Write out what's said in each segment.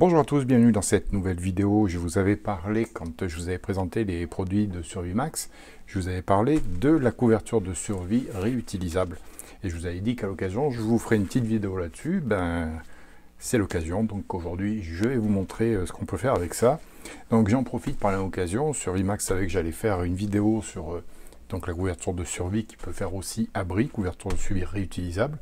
Bonjour à tous, bienvenue dans cette nouvelle vidéo. Je vous avais parlé, quand je vous avais présenté les produits de Survie Max, je vous avais parlé de la couverture de survie réutilisable. Et je vous avais dit qu'à l'occasion, je vous ferai une petite vidéo là-dessus. Ben, c'est l'occasion, donc aujourd'hui, je vais vous montrer euh, ce qu'on peut faire avec ça. Donc j'en profite par l'occasion. sur Max savait que j'allais faire une vidéo sur euh, donc la couverture de survie qui peut faire aussi abri, couverture de survie réutilisable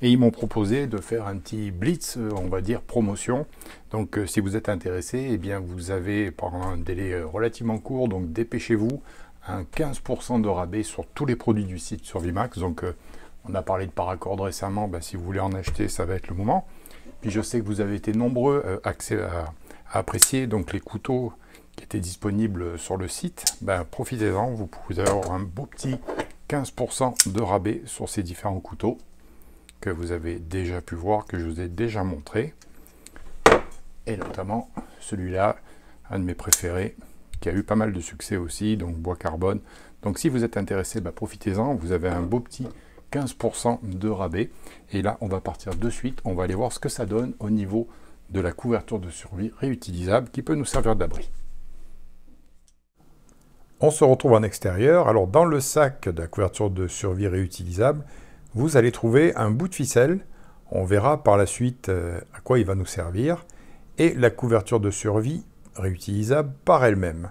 et ils m'ont proposé de faire un petit blitz, euh, on va dire promotion. Donc euh, si vous êtes intéressé, eh bien vous avez pendant un délai euh, relativement court, donc dépêchez-vous, un 15% de rabais sur tous les produits du site sur Vimax. Donc on a parlé de paracord récemment, bah, si vous voulez en acheter, ça va être le moment. Puis je sais que vous avez été nombreux à, apprécier donc les couteaux qui étaient disponibles sur le site. Bah, profitez-en, vous pouvez avoir un beau petit 15% de rabais sur ces différents couteaux que vous avez déjà pu voir, que je vous ai déjà montré. Et notamment celui-là, un de mes préférés, qui a eu pas mal de succès aussi, donc bois carbone. Donc si vous êtes intéressé, bah, profitez-en, vous avez un beau petit 15% de rabais. Et là, on va partir de suite, on va aller voir ce que ça donne au niveau de la couverture de survie réutilisable qui peut nous servir d'abri. On se retrouve en extérieur. Alors dans le sac de la couverture de survie réutilisable, vous allez trouver un bout de ficelle, on verra par la suite euh, à quoi il va nous servir, et la couverture de survie réutilisable par elle-même.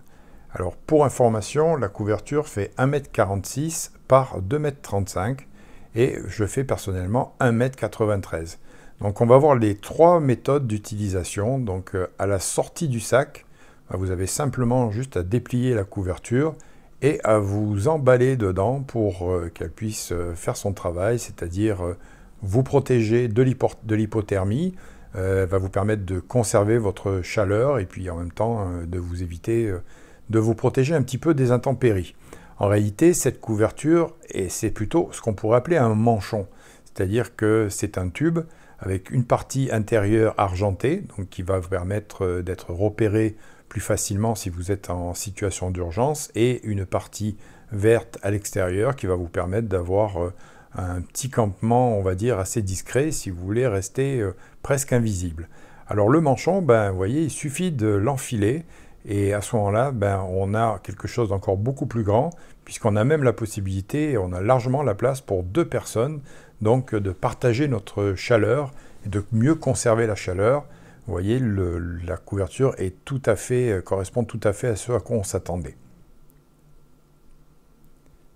Alors pour information, la couverture fait 1m46 par 2m35 et je fais personnellement 1m93. Donc on va voir les trois méthodes d'utilisation. Donc euh, à la sortie du sac, bah, vous avez simplement juste à déplier la couverture et à vous emballer dedans pour euh, qu'elle puisse euh, faire son travail, c'est-à-dire euh, vous protéger de l'hypothermie, va vous permettre de conserver votre chaleur et puis en même temps de vous éviter de vous protéger un petit peu des intempéries. En réalité, cette couverture, et c'est plutôt ce qu'on pourrait appeler un manchon, c'est-à-dire que c'est un tube avec une partie intérieure argentée, donc qui va vous permettre d'être repéré plus facilement si vous êtes en situation d'urgence et une partie verte à l'extérieur qui va vous permettre d'avoir euh, un petit campement, on va dire, assez discret si vous voulez rester euh, presque invisible. Alors le manchon, ben, vous voyez, il suffit de l'enfiler et à ce moment-là, ben, on a quelque chose d'encore beaucoup plus grand, puisqu'on a même la possibilité, on a largement la place pour deux personnes, donc de partager notre chaleur et de mieux conserver la chaleur. Vous voyez, la couverture est euh, correspond tout à fait à ce à quoi on s'attendait.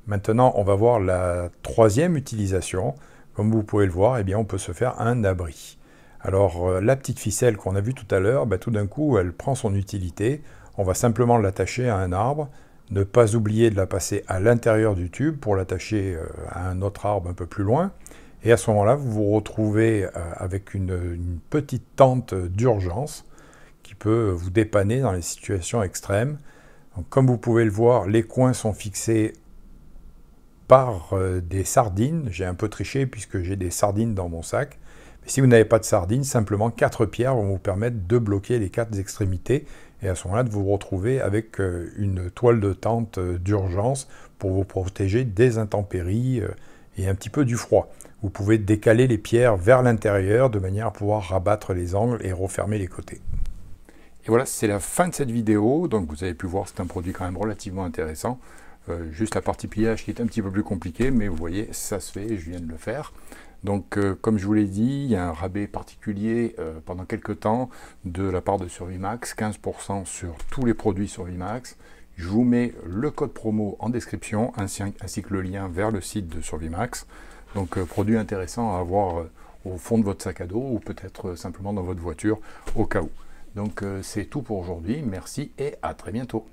Maintenant, on va voir la troisième utilisation. Comme vous pouvez le voir, eh bien, on peut se faire un abri. Alors, euh, la petite ficelle qu'on a vue tout à l'heure, bah, tout d'un coup, elle prend son utilité. On va simplement l'attacher à un arbre, ne pas oublier de la passer à l'intérieur du tube pour l'attacher euh, à un autre arbre un peu plus loin. Et à ce moment-là, vous vous retrouvez euh, avec une, petite tente d'urgence qui peut vous dépanner dans les situations extrêmes. comme vous pouvez le voir, les coins sont fixés par euh, des sardines. J'ai un peu triché puisque j'ai des sardines dans mon sac. Mais si vous n'avez pas de sardines, simplement quatre pierres vont vous permettre de bloquer les quatre extrémités et à ce moment-là vous vous retrouvez avec euh, une toile de tente d'urgence pour vous protéger des intempéries, et un petit peu du froid. Vous pouvez décaler les pierres vers l'intérieur de manière à pouvoir rabattre les angles et refermer les côtés. Et voilà, c'est la fin de cette vidéo. Donc vous avez pu voir, c'est un produit quand même relativement intéressant. Euh, juste la partie pillage qui est un petit peu plus compliquée, mais vous voyez, ça se fait, je viens de le faire. Donc, euh, comme je vous l'ai dit, il y a un rabais particulier euh, pendant quelques temps de la part de Survimax, 15% sur tous les produits Survimax. Je vous mets le code promo en description ainsi, que le lien vers le site de Survimax. Donc euh, produit intéressant à avoir euh, au fond de votre sac à dos ou peut-être euh, simplement dans votre voiture au cas où. Donc c'est tout pour aujourd'hui. Merci et à très bientôt.